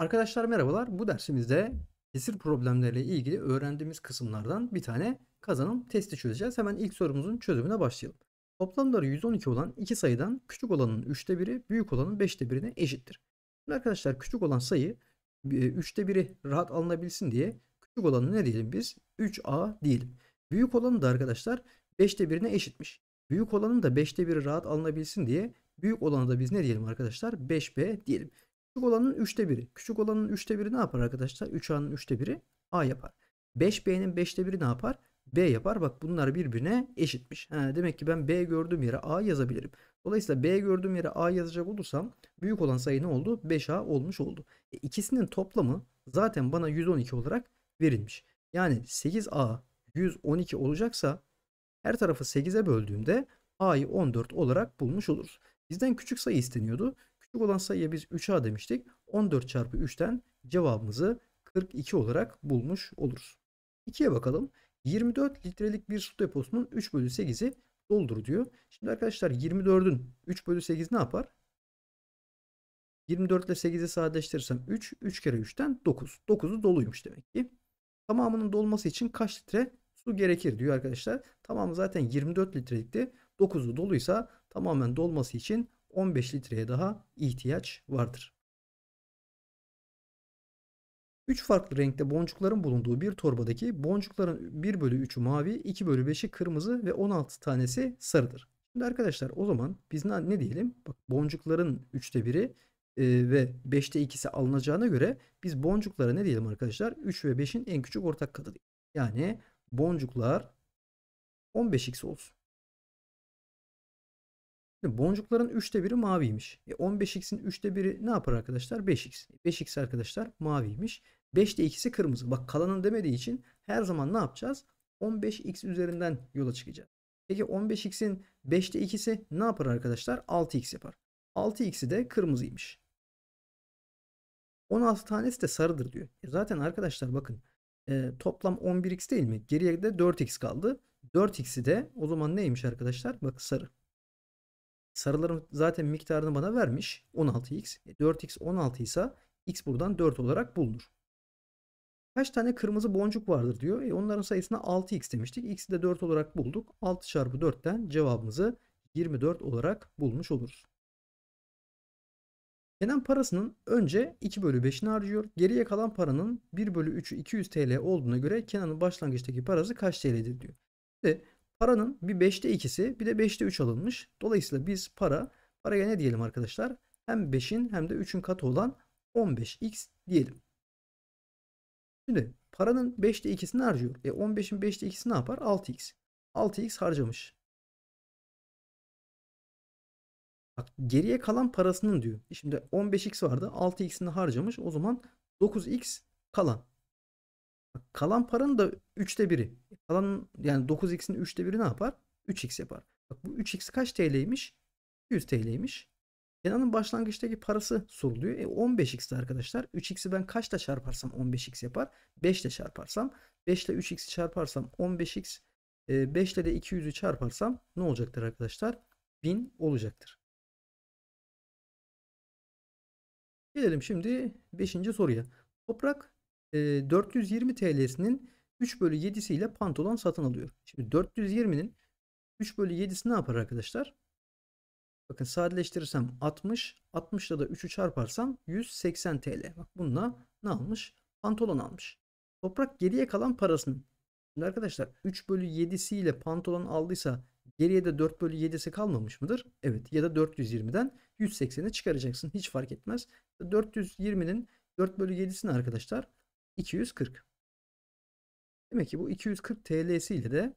Arkadaşlar merhabalar. Bu dersimizde kesir problemleriyle ilgili öğrendiğimiz kısımlardan bir tane kazanım testi çözeceğiz. Hemen ilk sorumuzun çözümüne başlayalım. Toplamları 112 olan iki sayıdan küçük olanın 3'te 1'i büyük olanın 5'te 1'ine eşittir. Şimdi arkadaşlar küçük olan sayı 3'te e, 1'i rahat alınabilsin diye küçük olanı ne diyelim biz? 3a diyelim. Büyük olanı da arkadaşlar 5'te 1'ine eşitmiş. Büyük olanın da 5'te 1'i rahat alınabilsin diye büyük olanı da biz ne diyelim arkadaşlar? 5b diyelim. Küçük olanın 3'te 1'i. Küçük olanın 3'te 1'i ne yapar arkadaşlar? 3A'nın 3'te 1'i A yapar. 5B'nin 5'te 1'i ne yapar? B yapar. Bak bunlar birbirine eşitmiş. Ha, demek ki ben B gördüğüm yere A yazabilirim. Dolayısıyla B gördüğüm yere A yazacak olursam büyük olan sayı ne oldu? 5A olmuş oldu. E, ikisinin toplamı zaten bana 112 olarak verilmiş. Yani 8A 112 olacaksa her tarafı 8'e böldüğümde A'yı 14 olarak bulmuş oluruz. Bizden küçük sayı isteniyordu küçük olan sayıya biz 3A demiştik. 14 çarpı 3'ten cevabımızı 42 olarak bulmuş oluruz. 2'ye bakalım. 24 litrelik bir su deposunun 3 bölü 8'i doldur diyor. Şimdi arkadaşlar 24'ün 3 bölü 8 ne yapar? 24 ile 8'i sadeleştirirsem 3. 3 kere 3'ten 9. 9'u doluymuş demek ki. Tamamının dolması için kaç litre su gerekir diyor arkadaşlar. Tamamı zaten 24 litrelikti. 9'u doluysa tamamen dolması için 15 litreye daha ihtiyaç vardır. 3 farklı renkte boncukların bulunduğu bir torbadaki boncukların 1 bölü 3'ü mavi, 2 bölü 5'i kırmızı ve 16 tanesi sarıdır. Şimdi arkadaşlar o zaman biz ne diyelim? Bak boncukların 3'te 1'i e, ve 5'te 2'si alınacağına göre biz boncuklara ne diyelim arkadaşlar? 3 ve 5'in en küçük ortak katı Yani boncuklar 15x olsun. Şimdi boncukların 3'te biri maviymiş. E 15x'in 3'te 1'i ne yapar arkadaşlar? 5x. 5x arkadaşlar maviymiş. 5'te ikisi kırmızı. Bak kalanın demediği için her zaman ne yapacağız? 15x üzerinden yola çıkacağız. Peki 15x'in 5'te 2'si ne yapar arkadaşlar? 6x yapar. 6x'i de kırmızıymış. 16 tanesi de sarıdır diyor. E zaten arkadaşlar bakın e, toplam 11x değil mi? Geriye de 4x kaldı. 4x'i de o zaman neymiş arkadaşlar? Bak sarı. Sarıların zaten miktarını bana vermiş. 16x. 4x 16 ise x buradan 4 olarak bulunur. Kaç tane kırmızı boncuk vardır diyor. E onların sayısına 6x demiştik. x'i de 4 olarak bulduk. 6 çarpı 4'ten cevabımızı 24 olarak bulmuş oluruz. Kenan parasının önce 2 bölü 5'ini harcıyor. Geriye kalan paranın 1 bölü 3'ü 200 TL olduğuna göre Kenan'ın başlangıçtaki parası kaç TL'dir diyor. İşte Paranın bir 5'te 2'si bir de 5'te 3 alınmış. Dolayısıyla biz para, paraya ne diyelim arkadaşlar? Hem 5'in hem de 3'ün katı olan 15x diyelim. Şimdi paranın 5'te 2'sini harcıyor. E 15'in 5'te 2'si ne yapar? 6x. 6x harcamış. Bak geriye kalan parasının diyor. Şimdi 15x vardı. 6x'ini harcamış. O zaman 9x kalan. Kalan paranın da 3'te 1'i. Kalan yani 9x'in 3'te 1'i ne yapar? 3x yapar. Bak bu 3x kaç TL'ymiş? 100 TL'ymiş. Kenan'ın başlangıçtaki parası soruluyor. E 15x'ti arkadaşlar. 3x'i ben kaçla çarparsam 15x yapar? 5 ile çarparsam. 5 ile 3x'i çarparsam 15x. 5 ile de 200'ü çarparsam ne olacaktır arkadaşlar? 1000 olacaktır. Gelelim şimdi 5. soruya. Toprak 420 TL'sinin 3 bölü 7'si ile pantolon satın alıyor. Şimdi 420'nin 3 bölü 7'si ne yapar arkadaşlar? Bakın sadeleştirirsem 60. 60 da 3'ü çarparsam 180 TL. Bak bununla ne almış? Pantolon almış. Toprak geriye kalan parasını, Şimdi arkadaşlar 3 bölü 7'si ile pantolon aldıysa geriye de 4 bölü 7'si kalmamış mıdır? Evet ya da 420'den 180'i çıkaracaksın. Hiç fark etmez. 420'nin 4 bölü 7'sini arkadaşlar 240. Demek ki bu 240 TL'si ile de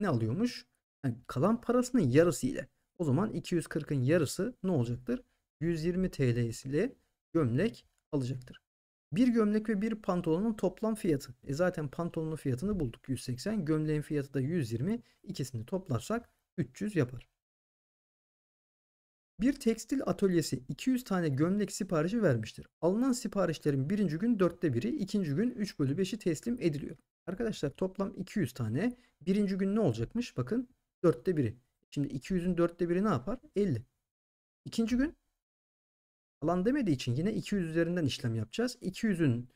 ne alıyormuş? Yani kalan parasının yarısı ile. O zaman 240'ın yarısı ne olacaktır? 120 TL'si ile gömlek alacaktır. Bir gömlek ve bir pantolonun toplam fiyatı. E zaten pantolonun fiyatını bulduk 180. Gömleğin fiyatı da 120. İkisini toplarsak 300 yapar. Bir tekstil atölyesi 200 tane gömlek siparişi vermiştir. Alınan siparişlerin birinci gün dörtte biri, ikinci gün 3 bölü 5'i teslim ediliyor. Arkadaşlar toplam 200 tane. Birinci gün ne olacakmış? Bakın dörtte biri. Şimdi 200'ün dörtte biri ne yapar? 50. İkinci gün alan demediği için yine 200 üzerinden işlem yapacağız. 200'ün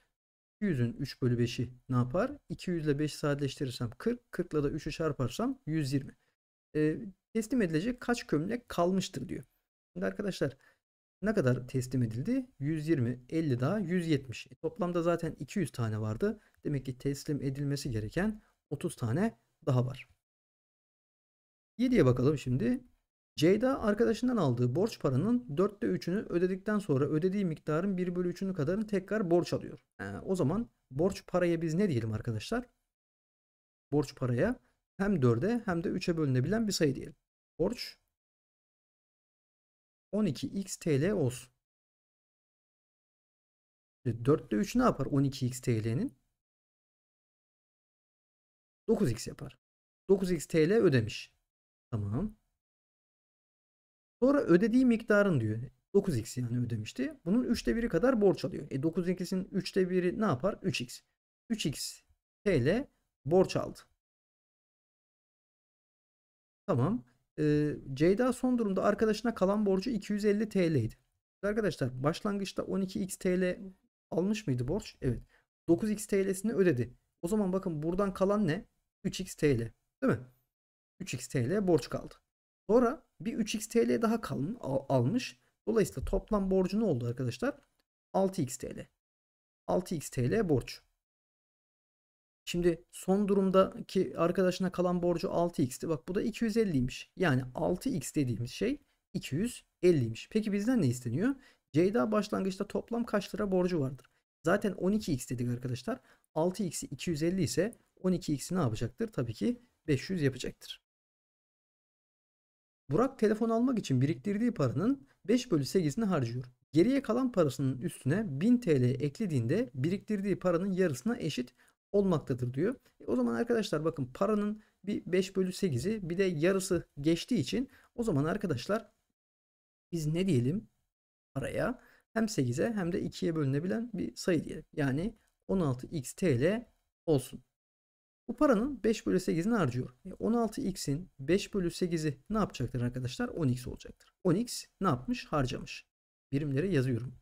200'ün 3 bölü 5'i ne yapar? 200 ile 5 sadeleştirirsem 40. 40 ile de 3'ü çarparsam 120. E, ee, teslim edilecek kaç gömlek kalmıştır diyor. Şimdi arkadaşlar ne kadar teslim edildi? 120, 50 daha 170. E, toplamda zaten 200 tane vardı. Demek ki teslim edilmesi gereken 30 tane daha var. 7'ye bakalım şimdi. Ceyda arkadaşından aldığı borç paranın 4'te 3'ünü ödedikten sonra ödediği miktarın 1 bölü 3'ünü kadarını tekrar borç alıyor. Yani o zaman borç paraya biz ne diyelim arkadaşlar? Borç paraya hem 4'e hem de 3'e bölünebilen bir sayı diyelim. Borç 12x TL olsun. 4'te e, 3 ne yapar 12x TL'nin? 9x yapar. 9x TL ödemiş. Tamam. Sonra ödediği miktarın diyor. 9x yani ödemişti. Bunun 3'te 1'i kadar borç alıyor. E 9x'in 3'te 1'i ne yapar? 3x. 3x TL borç aldı. Tamam e, Ceyda son durumda arkadaşına kalan borcu 250 TL idi. Arkadaşlar başlangıçta 12x TL almış mıydı borç? Evet. 9x TL'sini ödedi. O zaman bakın buradan kalan ne? 3x TL. Değil mi? 3x TL borç kaldı. Sonra bir 3x TL daha kal almış. Dolayısıyla toplam borcu ne oldu arkadaşlar? 6x TL. 6x TL borç. Şimdi son durumdaki arkadaşına kalan borcu 6x'ti. Bak bu da 250'ymiş. Yani 6x dediğimiz şey 250'ymiş. Peki bizden ne isteniyor? Ceyda başlangıçta toplam kaç lira borcu vardır? Zaten 12x dedik arkadaşlar. 6x'i 250 ise 12x'i ne yapacaktır? Tabii ki 500 yapacaktır. Burak telefon almak için biriktirdiği paranın 5 bölü 8'ini harcıyor. Geriye kalan parasının üstüne 1000 TL eklediğinde biriktirdiği paranın yarısına eşit olmaktadır diyor. E o zaman arkadaşlar bakın paranın bir 5 bölü 8'i bir de yarısı geçtiği için o zaman arkadaşlar biz ne diyelim paraya hem 8'e hem de 2'ye bölünebilen bir sayı diyelim. Yani 16x TL olsun. Bu paranın 5 bölü 8'ini harcıyor. E 16x'in 5 bölü 8'i ne yapacaktır arkadaşlar? 10x olacaktır. 10x ne yapmış? Harcamış. Birimlere yazıyorum.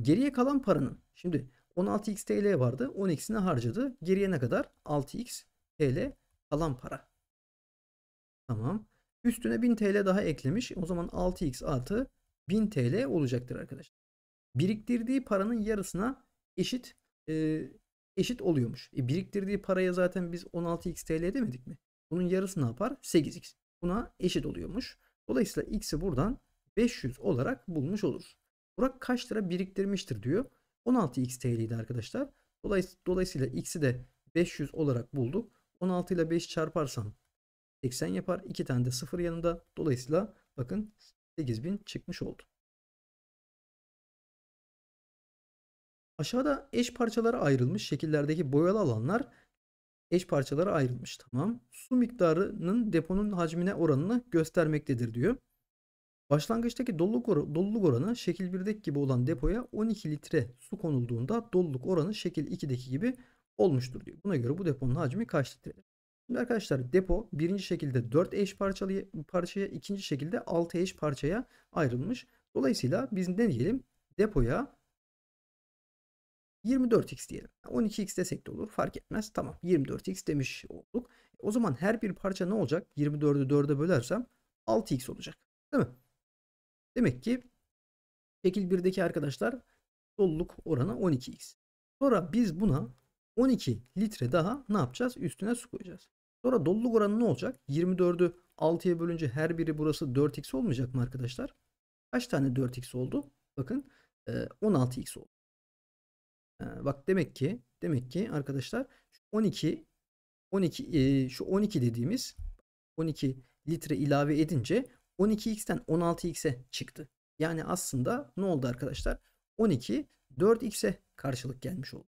Geriye kalan paranın şimdi 16x TL vardı. 10 harcadı. Geriye ne kadar? 6x TL kalan para. Tamam. Üstüne 1000 TL daha eklemiş. O zaman 6x artı 1000 TL olacaktır arkadaşlar. Biriktirdiği paranın yarısına eşit e, eşit oluyormuş. E, biriktirdiği paraya zaten biz 16x TL demedik mi? Bunun yarısı ne yapar? 8x. Buna eşit oluyormuş. Dolayısıyla x'i buradan 500 olarak bulmuş olur. Burak kaç lira biriktirmiştir diyor. 16x TL'ydi arkadaşlar. Dolayısıyla x'i de 500 olarak bulduk. 16 ile 5 çarparsam 80 yapar. 2 tane de 0 yanında. Dolayısıyla bakın 8000 çıkmış oldu. Aşağıda eş parçalara ayrılmış şekillerdeki boyalı alanlar eş parçalara ayrılmış. Tamam. Su miktarının deponun hacmine oranını göstermektedir diyor. Başlangıçtaki doluluk, or doluluk oranı şekil 1'deki gibi olan depoya 12 litre su konulduğunda doluluk oranı şekil 2'deki gibi olmuştur diyor. Buna göre bu deponun hacmi kaç litredir? Şimdi arkadaşlar depo birinci şekilde 4 eş parçalı parçaya, ikinci şekilde 6 eş parçaya ayrılmış. Dolayısıyla biz ne diyelim? Depoya 24x diyelim. 12x desek de olur fark etmez. Tamam 24x demiş olduk. E, o zaman her bir parça ne olacak? 24'ü 4'e bölersem 6x olacak. Değil mi? Demek ki şekil 1'deki arkadaşlar doluluk oranı 12x. Sonra biz buna 12 litre daha ne yapacağız? Üstüne su koyacağız. Sonra doluluk oranı ne olacak? 24'ü 6'ya bölünce her biri burası 4x olmayacak mı arkadaşlar? Kaç tane 4x oldu? Bakın 16x oldu. Bak demek ki demek ki arkadaşlar 12 12 şu 12 dediğimiz 12 litre ilave edince 12x'ten 16x'e çıktı. Yani aslında ne oldu arkadaşlar? 12 4x'e karşılık gelmiş oldu.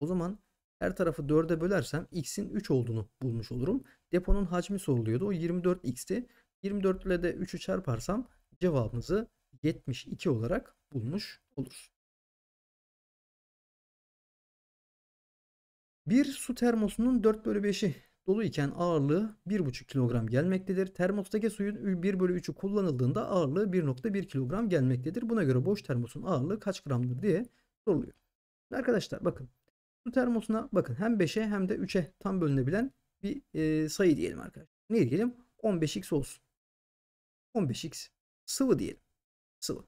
O zaman her tarafı 4'e bölersem x'in 3 olduğunu bulmuş olurum. Deponun hacmi soruluyordu. O 24x'ti. 24 ile de 3'ü çarparsam cevabımızı 72 olarak bulmuş olur. Bir su termosunun 4 bölü 5'i Dolu iken ağırlığı 1,5 kilogram gelmektedir. Termostaki suyun 1 bölü 3'ü kullanıldığında ağırlığı 1,1 kilogram gelmektedir. Buna göre boş termosun ağırlığı kaç gramdır diye soruluyor. Arkadaşlar bakın su termosuna bakın hem 5'e hem de 3'e tam bölünebilen bir e, sayı diyelim arkadaşlar. Ne diyelim? 15x olsun. 15x sıvı diyelim. Sıvı.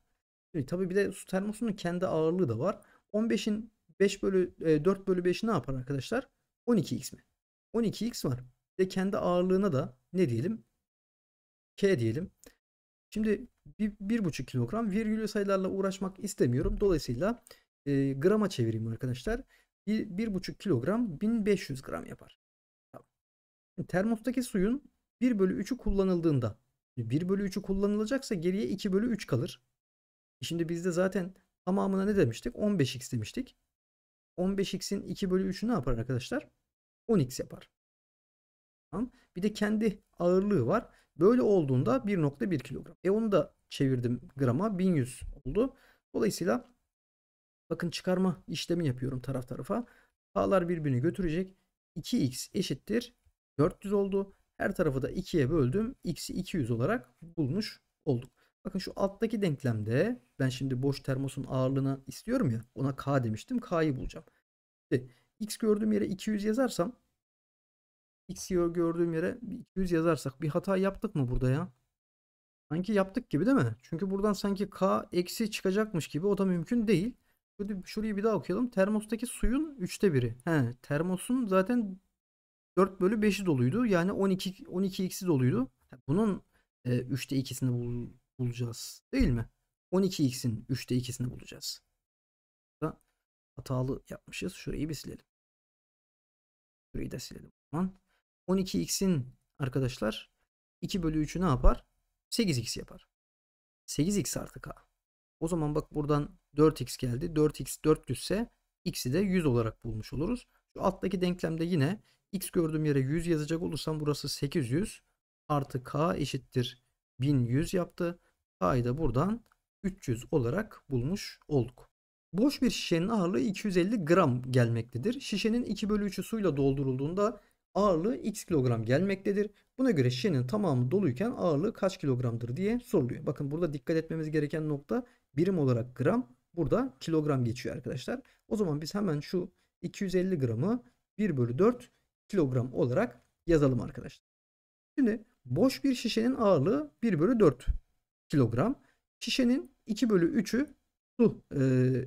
Şimdi tabii bir de su termosunun kendi ağırlığı da var. 15'in 5 bölü e, 4 bölü 5'i ne yapar arkadaşlar? 12x mi? 12x var. Ve kendi ağırlığına da ne diyelim? K diyelim. Şimdi 1,5 kilogram virgülü sayılarla uğraşmak istemiyorum. Dolayısıyla e, grama çevireyim arkadaşlar. 1,5 kilogram 1500 gram yapar. Tamam. Termostaki suyun 1 bölü 3'ü kullanıldığında 1 bölü 3'ü kullanılacaksa geriye 2 bölü 3 kalır. E, şimdi bizde zaten tamamına ne demiştik? 15x demiştik. 15x'in 2 bölü 3'ü ne yapar arkadaşlar? 10x yapar. Tamam. Bir de kendi ağırlığı var. Böyle olduğunda 1.1 kilogram. E onu da çevirdim grama 1100 oldu. Dolayısıyla bakın çıkarma işlemi yapıyorum taraf tarafa. P'lar birbirini götürecek. 2x eşittir 400 oldu. Her tarafı da 2'ye böldüm. X'i 200 olarak bulmuş olduk. Bakın şu alttaki denklemde ben şimdi boş termosun ağırlığını istiyorum ya. Ona K demiştim. K'yı bulacağım. Şimdi x gördüğüm yere 200 yazarsam x gördüğüm yere 200 yazarsak bir hata yaptık mı burada ya? Sanki yaptık gibi değil mi? Çünkü buradan sanki k eksi çıkacakmış gibi o da mümkün değil. Şurayı bir daha okuyalım. Termostaki suyun 3'te 1'i. termosun zaten 4 bölü 5'i doluydu. Yani 12 12 x'i doluydu. Bunun e, 3'te 2'sini bul, bulacağız. Değil mi? 12x'in 3'te 2'sini bulacağız hatalı yapmışız. Şurayı bir silelim. Şurayı da silelim. 12x'in arkadaşlar 2 bölü 3'ü ne yapar? 8x yapar. 8x artı k. O zaman bak buradan 4x geldi. 4x 400 ise x'i de 100 olarak bulmuş oluruz. Şu alttaki denklemde yine x gördüğüm yere 100 yazacak olursam burası 800 artı k eşittir 1100 yaptı. k'yı da buradan 300 olarak bulmuş olduk. Boş bir şişenin ağırlığı 250 gram gelmektedir. Şişenin 2 bölü 3'ü suyla doldurulduğunda ağırlığı x kilogram gelmektedir. Buna göre şişenin tamamı doluyken ağırlığı kaç kilogramdır diye soruluyor. Bakın burada dikkat etmemiz gereken nokta birim olarak gram burada kilogram geçiyor arkadaşlar. O zaman biz hemen şu 250 gramı 1 bölü 4 kilogram olarak yazalım arkadaşlar. Şimdi boş bir şişenin ağırlığı 1 bölü 4 kilogram. Şişenin 2 bölü 3'ü su e,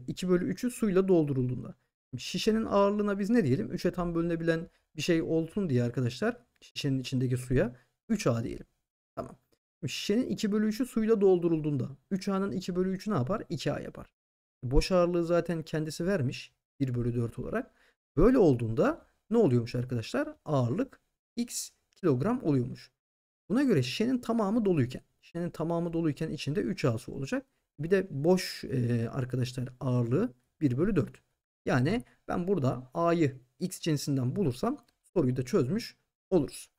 2 bölü 3'ü suyla doldurulduğunda. Şişenin ağırlığına biz ne diyelim? 3'e tam bölünebilen bir şey olsun diye arkadaşlar şişenin içindeki suya 3A diyelim. Tamam. Şişenin 2 bölü 3'ü suyla doldurulduğunda 3A'nın 2 bölü 3'ü ne yapar? 2A yapar. Boş ağırlığı zaten kendisi vermiş 1 bölü 4 olarak. Böyle olduğunda ne oluyormuş arkadaşlar? Ağırlık x kilogram oluyormuş. Buna göre şişenin tamamı doluyken, şişenin tamamı doluyken içinde 3A su olacak. Bir de boş e, arkadaşlar ağırlığı 1 bölü 4. Yani ben burada A'yı X cinsinden bulursam soruyu da çözmüş oluruz.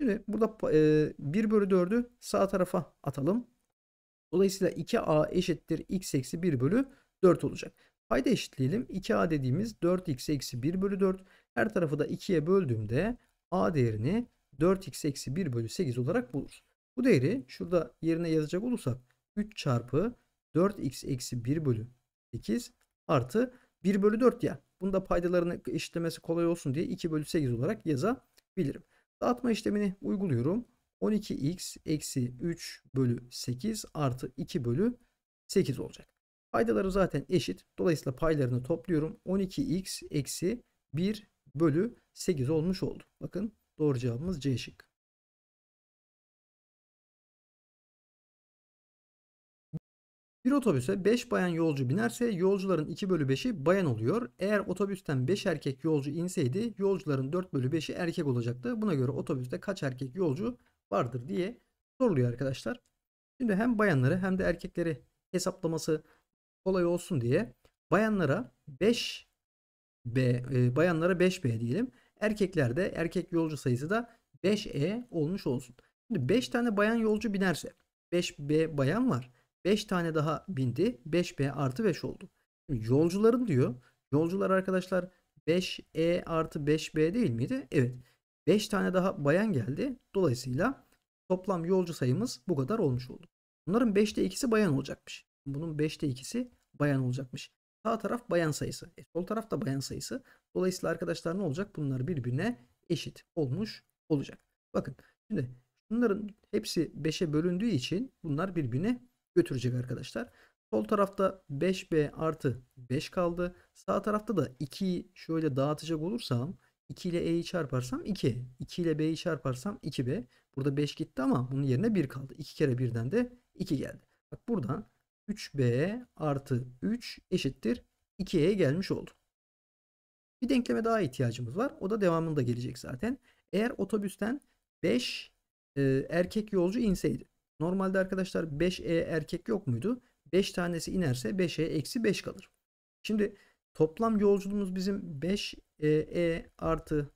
Şimdi burada e, 1 bölü 4'ü sağ tarafa atalım. Dolayısıyla 2A eşittir X eksi 1 bölü 4 olacak. Payda eşitleyelim. 2A dediğimiz 4X eksi 1 bölü 4. Her tarafı da 2'ye böldüğümde A değerini 4X eksi 1 bölü 8 olarak buluruz. Bu değeri şurada yerine yazacak olursak 3 çarpı 4x eksi 1 bölü 8 artı 1 bölü 4 ya. Bunda paydalarını eşitlemesi kolay olsun diye 2 bölü 8 olarak yazabilirim. Dağıtma işlemini uyguluyorum. 12x eksi 3 bölü 8 artı 2 bölü 8 olacak. Paydaları zaten eşit. Dolayısıyla paylarını topluyorum. 12x eksi 1 bölü 8 olmuş oldu. Bakın doğru cevabımız C şıkkı. Bir otobüse 5 bayan yolcu binerse yolcuların 2 bölü 5'i bayan oluyor. Eğer otobüsten 5 erkek yolcu inseydi yolcuların 4 bölü 5'i erkek olacaktı. Buna göre otobüste kaç erkek yolcu vardır diye soruluyor arkadaşlar. Şimdi hem bayanları hem de erkekleri hesaplaması kolay olsun diye bayanlara 5 B e, bayanlara 5B diyelim. Erkeklerde erkek yolcu sayısı da 5E olmuş olsun. Şimdi 5 tane bayan yolcu binerse 5B bayan var. 5 tane daha bindi. 5B artı 5 oldu. Şimdi yolcuların diyor. Yolcular arkadaşlar 5E artı 5B değil miydi? Evet. 5 tane daha bayan geldi. Dolayısıyla toplam yolcu sayımız bu kadar olmuş oldu. Bunların 5'te 2'si bayan olacakmış. Bunun 5'te 2'si bayan olacakmış. Sağ taraf bayan sayısı. E, sol taraf da bayan sayısı. Dolayısıyla arkadaşlar ne olacak? Bunlar birbirine eşit olmuş olacak. Bakın şimdi bunların hepsi 5'e bölündüğü için bunlar birbirine götürecek arkadaşlar. Sol tarafta 5B artı 5 kaldı. Sağ tarafta da 2'yi şöyle dağıtacak olursam 2 ile E'yi çarparsam 2. 2 ile B'yi çarparsam 2B. Burada 5 gitti ama bunun yerine 1 kaldı. 2 kere 1'den de 2 geldi. Bak buradan 3B artı 3 eşittir 2'ye gelmiş oldu. Bir denkleme daha ihtiyacımız var. O da devamında gelecek zaten. Eğer otobüsten 5 e, erkek yolcu inseydi. Normalde arkadaşlar 5E erkek yok muydu? 5 tanesi inerse 5E eksi 5 kalır. Şimdi toplam yolculuğumuz bizim 5E e artı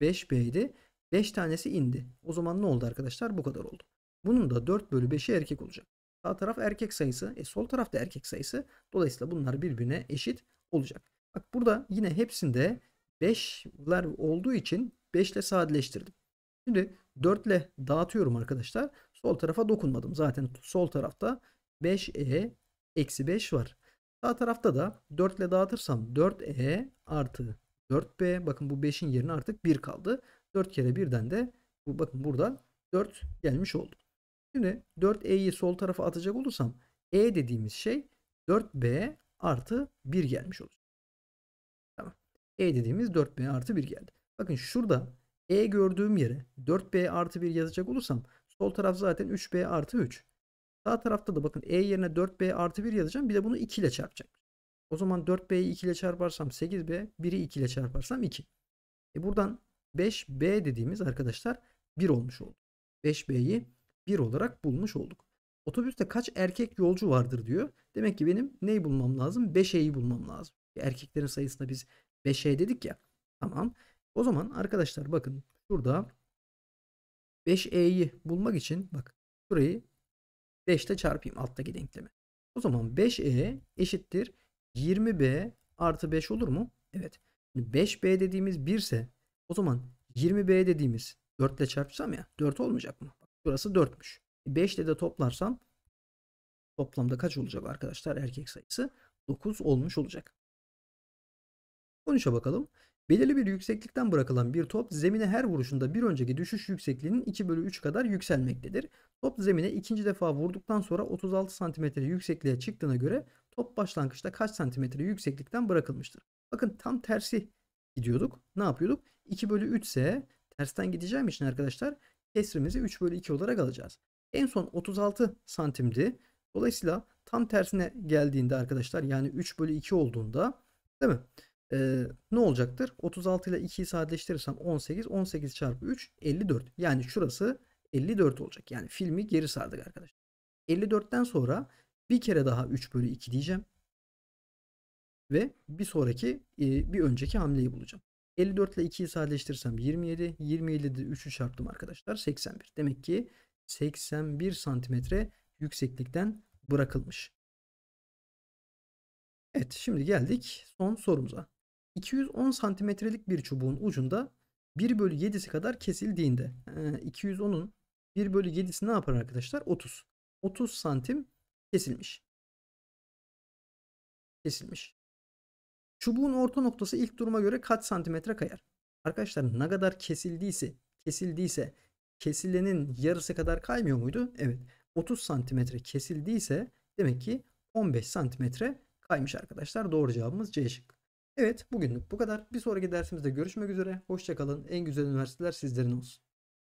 5B idi. 5 tanesi indi. O zaman ne oldu arkadaşlar? Bu kadar oldu. Bunun da 4 bölü 5'i erkek olacak. Sağ taraf erkek sayısı. E sol taraf da erkek sayısı. Dolayısıyla bunlar birbirine eşit olacak. Bak burada yine hepsinde 5'ler olduğu için 5 ile sadeleştirdim. Şimdi 4 ile dağıtıyorum arkadaşlar. Sol tarafa dokunmadım. Zaten sol tarafta 5e eksi 5 var. Sağ tarafta da 4 ile dağıtırsam 4e artı 4b. Bakın bu 5'in yerine artık 1 kaldı. 4 kere 1'den de bu bakın burada 4 gelmiş oldu. Şimdi 4e'yi sol tarafa atacak olursam e dediğimiz şey 4b artı 1 gelmiş olacak. Tamam. E dediğimiz 4b artı 1 geldi. Bakın şurada e gördüğüm yere 4b artı 1 yazacak olursam Sol taraf zaten 3b artı 3. Sağ tarafta da bakın e yerine 4b artı 1 yazacağım. Bir de bunu 2 ile çarpacağım. O zaman 4b'yi 2 ile çarparsam 8b, 1'i 2 ile çarparsam 2. E buradan 5b dediğimiz arkadaşlar 1 olmuş oldu. 5b'yi 1 olarak bulmuş olduk. Otobüste kaç erkek yolcu vardır diyor. Demek ki benim neyi bulmam lazım? 5E'yi bulmam lazım. E erkeklerin sayısında biz 5E dedik ya. Tamam. O zaman arkadaşlar bakın şurada 5e'yi bulmak için bak burayı 5 ile çarpayım alttaki denklemi. O zaman 5e eşittir 20b artı 5 olur mu? Evet. 5b dediğimiz 1 ise o zaman 20b dediğimiz 4 ile çarpsam ya 4 olmayacak mı? Bak, burası 4'müş. 5 ile de toplarsam toplamda kaç olacak arkadaşlar erkek sayısı? 9 olmuş olacak. 13'e bakalım. Belirli bir yükseklikten bırakılan bir top zemine her vuruşunda bir önceki düşüş yüksekliğinin 2 bölü 3 kadar yükselmektedir. Top zemine ikinci defa vurduktan sonra 36 cm yüksekliğe çıktığına göre top başlangıçta kaç santimetre yükseklikten bırakılmıştır? Bakın tam tersi gidiyorduk. Ne yapıyorduk? 2 bölü 3 ise tersten gideceğim için arkadaşlar kesrimizi 3 bölü 2 olarak alacağız. En son 36 santimdi. Dolayısıyla tam tersine geldiğinde arkadaşlar yani 3 bölü 2 olduğunda değil mi? Ee, ne olacaktır? 36 ile 2'yi sadeleştirirsem 18, 18 çarpı 3 54. Yani şurası 54 olacak. Yani filmi geri sardık arkadaşlar. 54'ten sonra bir kere daha 3 bölü 2 diyeceğim. Ve bir sonraki e, bir önceki hamleyi bulacağım. 54 ile 2'yi sadeleştirsem 27. 27 ile 3'ü çarptım arkadaşlar. 81. Demek ki 81 santimetre yükseklikten bırakılmış. Evet şimdi geldik son sorumuza. 210 santimetrelik bir çubuğun ucunda 1 bölü 7'si kadar kesildiğinde 210'un e, 1 bölü 7'si ne yapar arkadaşlar? 30. 30 santim kesilmiş. Kesilmiş. Çubuğun orta noktası ilk duruma göre kaç santimetre kayar? Arkadaşlar ne kadar kesildiyse, kesildiyse kesilenin yarısı kadar kaymıyor muydu? Evet. 30 santimetre kesildiyse demek ki 15 santimetre kaymış arkadaşlar. Doğru cevabımız C şıkkı. Evet bugünlük bu kadar. Bir sonraki dersimizde görüşmek üzere. Hoşçakalın. En güzel üniversiteler sizlerin olsun.